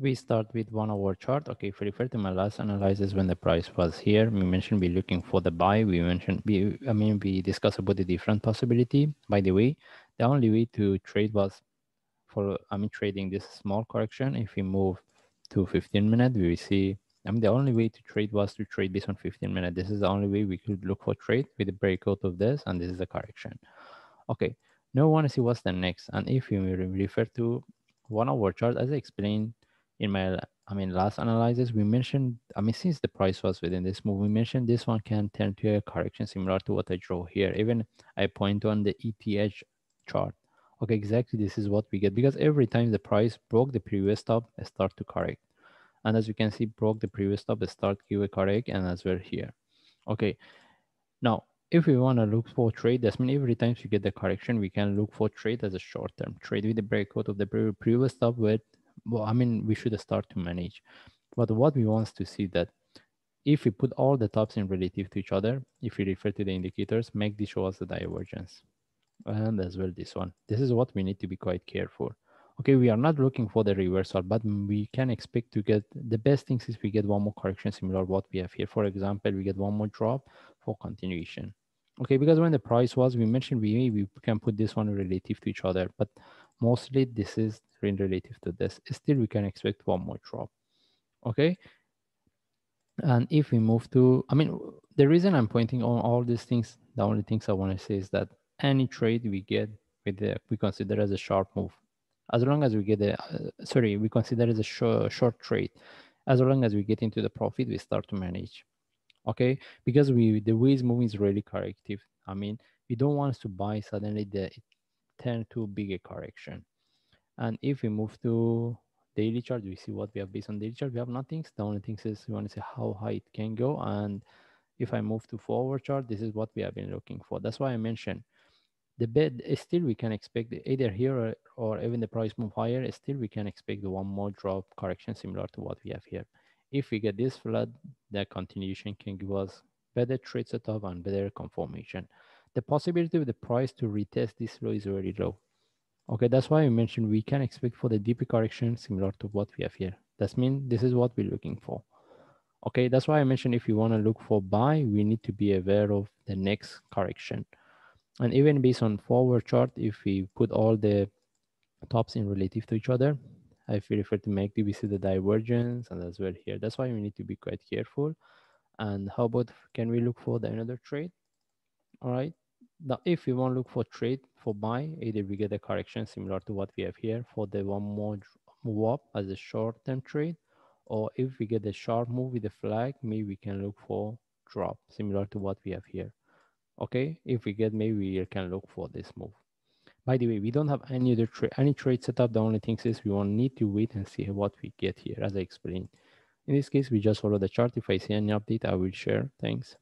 we start with one hour chart. Okay, if we refer to my last analysis when the price was here, we mentioned we're looking for the buy. We mentioned, we, I mean, we discussed about the different possibility. By the way, the only way to trade was for, I mean, trading this small correction. If we move to 15 minute, we will see, I mean, the only way to trade was to trade based on 15 minute. This is the only way we could look for trade with the breakout of this, and this is the correction. Okay, now we want to see what's the next. And if you refer to one hour chart, as I explained, in my I mean last analysis, we mentioned I mean since the price was within this move, we mentioned this one can turn to a correction similar to what I draw here. Even I point on the ETH chart. Okay, exactly this is what we get because every time the price broke the previous top, I start to correct. And as you can see, broke the previous top, I start give a correct and as well here. Okay, now if we want to look for trade, that's mean every time you get the correction, we can look for trade as a short-term trade with the breakout of the previous top with well, I mean, we should start to manage. But what we want to see that if we put all the tops in relative to each other, if we refer to the indicators, make this show us the divergence. And as well this one. This is what we need to be quite careful. Okay, we are not looking for the reversal, but we can expect to get the best things is we get one more correction similar what we have here. For example, we get one more drop for continuation. Okay, because when the price was, we mentioned we, we can put this one relative to each other, but mostly this is in relative to this. Still, we can expect one more drop, okay? And if we move to, I mean, the reason I'm pointing on all these things, the only things I wanna say is that any trade we get with the, we consider as a sharp move. As long as we get a, uh, sorry, we consider as a sh short trade. As long as we get into the profit, we start to manage, okay? Because we the way it's moving is really corrective. I mean, we don't want to buy suddenly the 10 to bigger correction. And if we move to daily chart, we see what we have based on daily chart. We have nothing. The only thing is we want to see how high it can go. And if I move to forward chart, this is what we have been looking for. That's why I mentioned the bid still we can expect either here or, or, even the price move higher still we can expect one more drop correction similar to what we have here if we get this flood the continuation can give us better trade setup and better confirmation the possibility of the price to retest this low is very low. Okay, that's why I mentioned we can expect for the deeper correction similar to what we have here. That means this is what we're looking for. Okay, that's why I mentioned if you want to look for buy, we need to be aware of the next correction. And even based on forward chart, if we put all the tops in relative to each other, if we refer to make we see the divergence and as well here. That's why we need to be quite careful. And how about can we look for the another trade? all right? Now, if we want to look for trade for buy, either we get a correction similar to what we have here for the one more move up as a short-term trade, or if we get a sharp move with a flag, maybe we can look for drop similar to what we have here. Okay, if we get, maybe we can look for this move. By the way, we don't have any other trade, any trade setup. The only thing is we will need to wait and see what we get here, as I explained. In this case, we just follow the chart. If I see any update, I will share. Thanks.